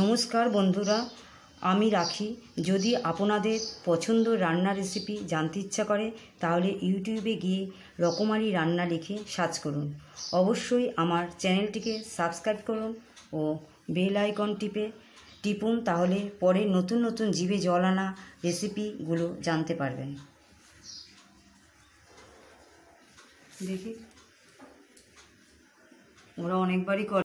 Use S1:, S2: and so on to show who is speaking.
S1: নমস্কার বন্ধুরা আমি রাখি যদি আপনাদের পছন্দ রান্না রেসিপি জানতে ইচ্ছা করে তাহলে ইউটিউবে গিয়ে রকমারি রান্না লিখে সার্চ করুন অবশ্যই আমার চ্যানেলটিকে সাবস্ক্রাইব করুন ও বেল আইকন টিপে টিপুন তাহলে পরে নতুন নতুন জীবে জল আনা রেসিপিগুলো জানতে পারবেন
S2: দেখি ওরা অনেকবারই করে